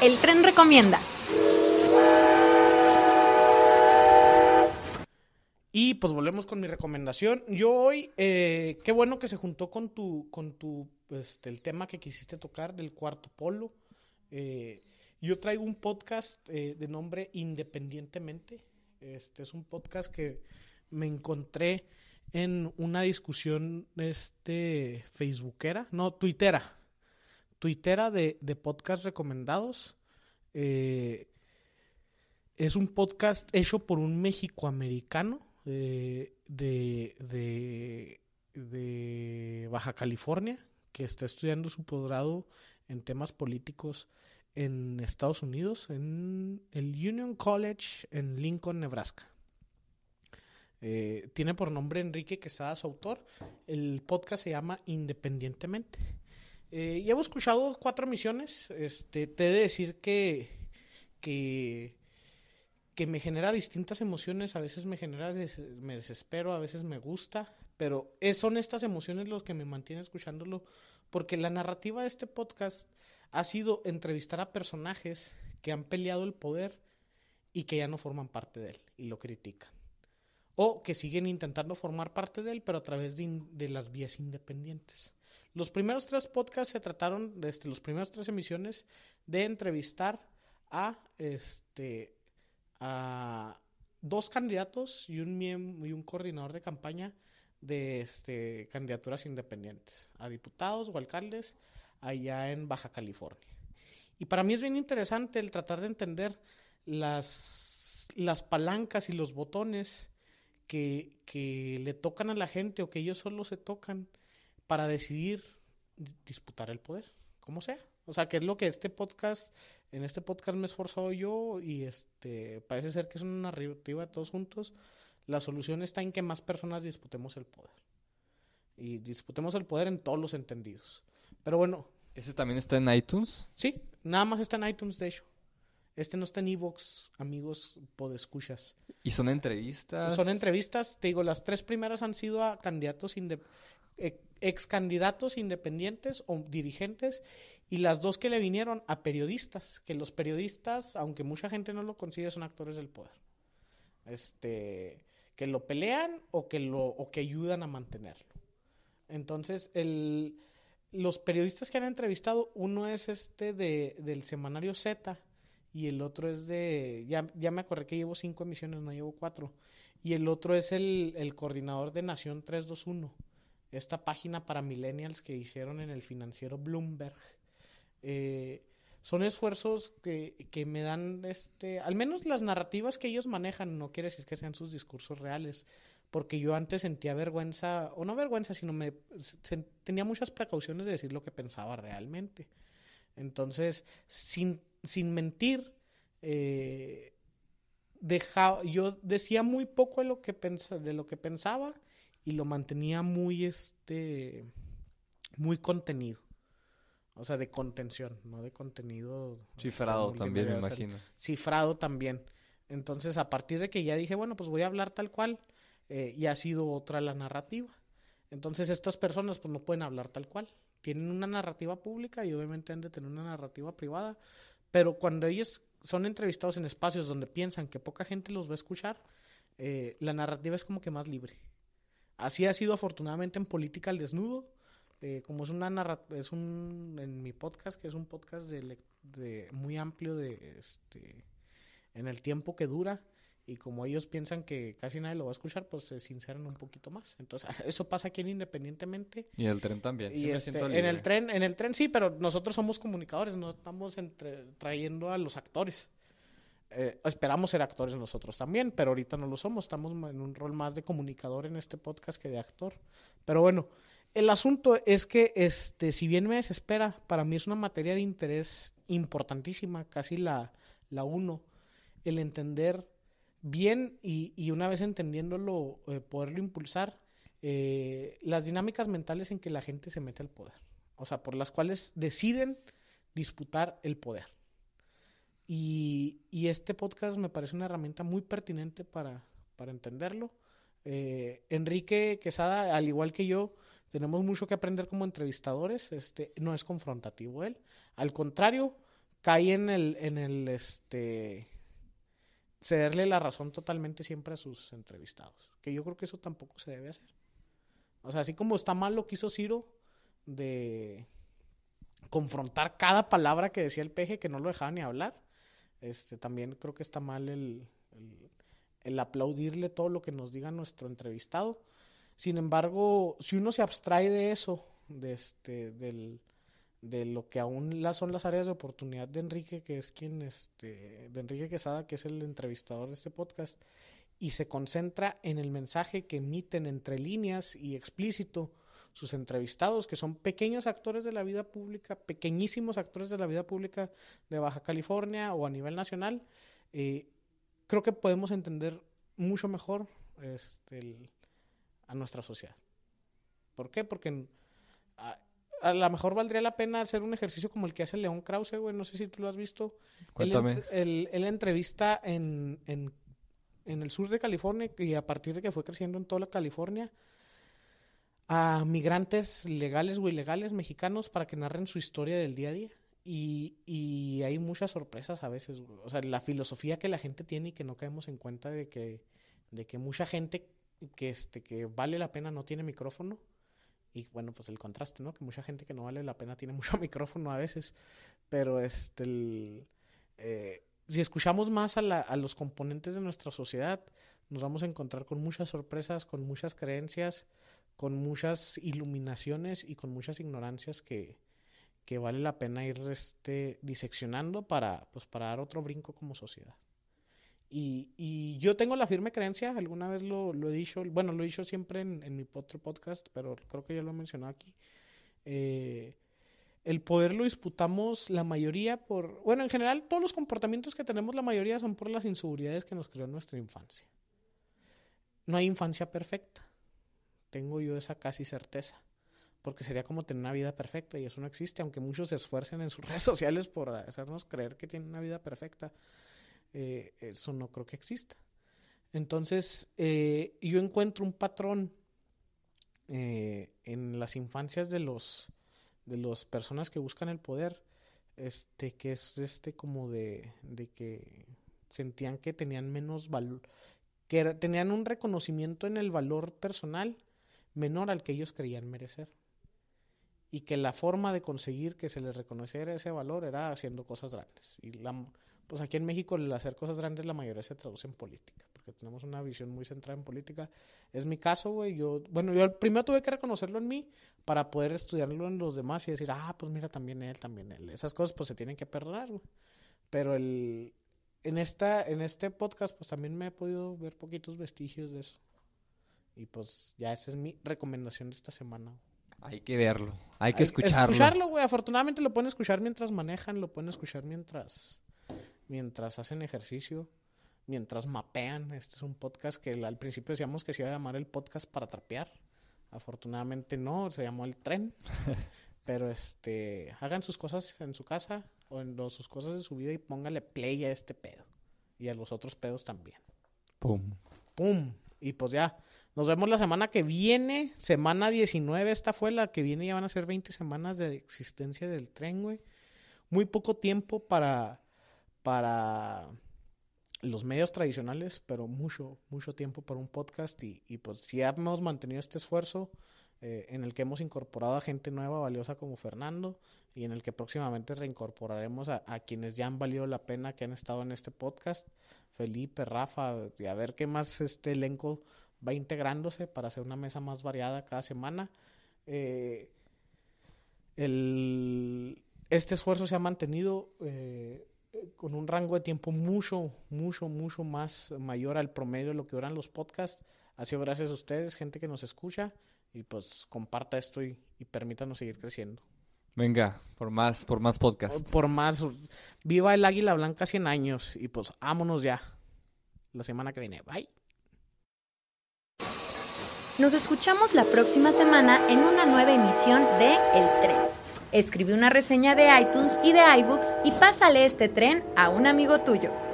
El tren recomienda. Y pues volvemos con mi recomendación. Yo hoy, eh, qué bueno que se juntó con tu, con tu, este, el tema que quisiste tocar del cuarto polo. Eh, yo traigo un podcast eh, de nombre Independientemente. Este es un podcast que me encontré en una discusión, este, facebookera, no, twittera, tuitera de, de podcast recomendados. Eh, es un podcast hecho por un mexicoamericano americano eh, de, de, Baja California que está estudiando su posgrado en temas políticos en Estados Unidos, en el Union College en Lincoln, Nebraska. Eh, tiene por nombre Enrique Quesada, su autor. El podcast se llama Independientemente. Eh, he escuchado cuatro emisiones. Este, te he de decir que, que, me genera distintas emociones. A veces me genera, me desespero, a veces me gusta. Pero son estas emociones los que me mantienen escuchándolo. Porque la narrativa de este podcast ha sido entrevistar a personajes que han peleado el poder y que ya no forman parte de él y lo critican. O que siguen intentando formar parte de él, pero a través de las vías independientes. Los primeros tres podcasts se trataron, desde los primeros tres emisiones, de entrevistar a, este, dos candidatos y un, y un coordinador de campaña de este, candidaturas independientes, a diputados o alcaldes allá en Baja California. Y para mí es bien interesante el tratar de entender las, las palancas y los botones que, que le tocan a la gente o que ellos solo se tocan para decidir disputar el poder, como sea. O sea, que es lo que este podcast, en este podcast me he esforzado yo y este, parece ser que es una narrativa todos juntos. La solución está en que más personas disputemos el poder. Y disputemos el poder en todos los entendidos. Pero bueno. ¿Ese también está en iTunes? Sí, nada más está en iTunes, de hecho. Este no está en Evox, amigos podescuchas. ¿Y son entrevistas? Son entrevistas, te digo, las tres primeras han sido a candidatos independientes ex candidatos independientes o dirigentes y las dos que le vinieron a periodistas, que los periodistas, aunque mucha gente no lo consigue son actores del poder. Este, que lo pelean o que lo que ayudan a mantenerlo. Entonces, el, los periodistas que han entrevistado, uno es este de, del semanario Z y el otro es de, ya, ya me acordé que llevo cinco emisiones, no llevo cuatro, y el otro es el, el coordinador de Nación 321 esta página para millennials que hicieron en el financiero Bloomberg. Eh, son esfuerzos que, me dan, este, al menos las narrativas que ellos manejan, no quiere decir que sean sus discursos reales, porque yo antes sentía vergüenza, o no vergüenza, sino me tenía muchas precauciones de decir lo que pensaba realmente. Entonces, sin, mentir, eh, yo decía muy poco lo que, de lo que pensaba y lo mantenía muy, este, muy contenido. O sea, de contención, no de contenido. Cifrado este, también, me imagino. Cifrado también. Entonces, a partir de que ya dije, bueno, pues voy a hablar tal cual, eh, y ha sido otra la narrativa. Entonces, estas personas pues no pueden hablar tal cual. Tienen una narrativa pública y obviamente han de tener una narrativa privada, pero cuando ellos son entrevistados en espacios donde piensan que poca gente los va a escuchar, eh, la narrativa es como que más libre. Así ha sido afortunadamente en Política al Desnudo. Eh, como es una narrativa, es un en mi podcast que es un podcast de, de, muy amplio de este en el tiempo que dura y como ellos piensan que casi nadie lo va a escuchar pues se sinceran un poquito más entonces eso pasa aquí independientemente y el tren también este, en el tren en el tren sí pero nosotros somos comunicadores no estamos entre, trayendo a los actores eh, esperamos ser actores nosotros también, pero ahorita no lo somos, estamos en un rol más de comunicador en este podcast que de actor. Pero bueno, el asunto es que, este, si bien me desespera, para mí es una materia de interés importantísima, casi la, la uno, el entender bien y, y una vez entendiéndolo, eh, poderlo impulsar, eh, las dinámicas mentales en que la gente se mete al poder, o sea, por las cuales deciden disputar el poder. Y, este podcast me parece una herramienta muy pertinente para, entenderlo. Eh, Enrique Quesada, al igual que yo, tenemos mucho que aprender como entrevistadores. Este, no es confrontativo él. Al contrario, cae en el, este, cederle la razón totalmente siempre a sus entrevistados. Que yo creo que eso tampoco se debe hacer. O sea, así como está mal lo que hizo Ciro de confrontar cada palabra que decía el peje que no lo dejaba ni hablar este, también creo que está mal el, aplaudirle todo lo que nos diga nuestro entrevistado. Sin embargo, si uno se abstrae de eso, de, este, lo que aún son las áreas de oportunidad de Enrique, que es quien, este, de Enrique Quesada, que es el entrevistador de este podcast, y se concentra en el mensaje que emiten entre líneas y explícito sus entrevistados, que son pequeños actores de la vida pública, pequeñísimos actores de la vida pública de Baja California o a nivel nacional, eh, creo que podemos entender mucho mejor este, a nuestra sociedad. ¿Por qué? Porque a, lo mejor valdría la pena hacer un ejercicio como el que hace León Krause, güey. No sé si tú lo has visto. Cuéntame. Él, entrevista en, en, en, el sur de California y a partir de que fue creciendo en toda la California, a migrantes legales o ilegales mexicanos para que narren su historia del día a día. Y, y, hay muchas sorpresas a veces, O sea, la filosofía que la gente tiene y que no caemos en cuenta de que, de que mucha gente que, este, que vale la pena no tiene micrófono. Y bueno, pues el contraste, ¿no? Que mucha gente que no vale la pena tiene mucho micrófono a veces. Pero este, eh, si escuchamos más a, la, a los componentes de nuestra sociedad, nos vamos a encontrar con muchas sorpresas, con muchas creencias, con muchas iluminaciones y con muchas ignorancias que, vale la pena ir este, diseccionando para, pues, para dar otro brinco como sociedad. Y, yo tengo la firme creencia, alguna vez lo, he dicho, bueno, lo he dicho siempre en, mi otro podcast, pero creo que ya lo he mencionado aquí. Eh, el poder lo disputamos la mayoría por, bueno, en general todos los comportamientos que tenemos la mayoría son por las inseguridades que nos creó nuestra infancia. No hay infancia perfecta. Tengo yo esa casi certeza. Porque sería como tener una vida perfecta y eso no existe, aunque muchos se esfuercen en sus redes sociales por hacernos creer que tienen una vida perfecta. Eh, eso no creo que exista. Entonces, eh, yo encuentro un patrón eh, en las infancias de los de las personas que buscan el poder, este, que es este como de, que sentían que tenían menos valor, que tenían un reconocimiento en el valor personal menor al que ellos creían merecer. Y que la forma de conseguir que se les reconociera ese valor era haciendo cosas grandes. Y la, pues aquí en México el hacer cosas grandes la mayoría se traduce en política, porque tenemos una visión muy centrada en política. Es mi caso, güey, yo, bueno, yo primero tuve que reconocerlo en mí para poder estudiarlo en los demás y decir, ah, pues mira, también él, también él. Esas cosas pues se tienen que perdonar, güey. Pero el, en, esta, en este podcast pues también me he podido ver poquitos vestigios de eso. Y pues ya esa es mi recomendación de esta semana. Hay que verlo, hay que escucharlo. Escucharlo, güey. Afortunadamente lo pueden escuchar mientras manejan, lo pueden escuchar mientras, mientras hacen ejercicio, mientras mapean. Este es un podcast que al principio decíamos que se iba a llamar el podcast para trapear. Afortunadamente no, se llamó el tren. Pero este, hagan sus cosas en su casa o en sus cosas de su vida y póngale play a este pedo. Y a los otros pedos también. Pum. Pum. Y pues ya, nos vemos la semana que viene, semana 19, esta fue la que viene, ya van a ser 20 semanas de existencia del tren, güey. Muy poco tiempo para, para los medios tradicionales, pero mucho, mucho tiempo para un podcast y, y pues si hemos mantenido este esfuerzo eh, en el que hemos incorporado a gente nueva, valiosa como Fernando y en el que próximamente reincorporaremos a, a quienes ya han valido la pena, que han estado en este podcast, Felipe, Rafa, y a ver qué más este elenco va integrándose para hacer una mesa más variada cada semana. Eh, este esfuerzo se ha mantenido eh, con un rango de tiempo mucho, mucho, mucho más mayor al promedio de lo que duran los podcasts. Así sido gracias a ustedes, gente que nos escucha, y pues comparta esto y, permítanos seguir creciendo. Venga, por más, por más podcast. Por más. Viva el Águila Blanca 100 años y pues vámonos ya. La semana que viene. Bye. Nos escuchamos la próxima semana en una nueva emisión de El Tren. Escribe una reseña de iTunes y de iBooks y pásale este tren a un amigo tuyo.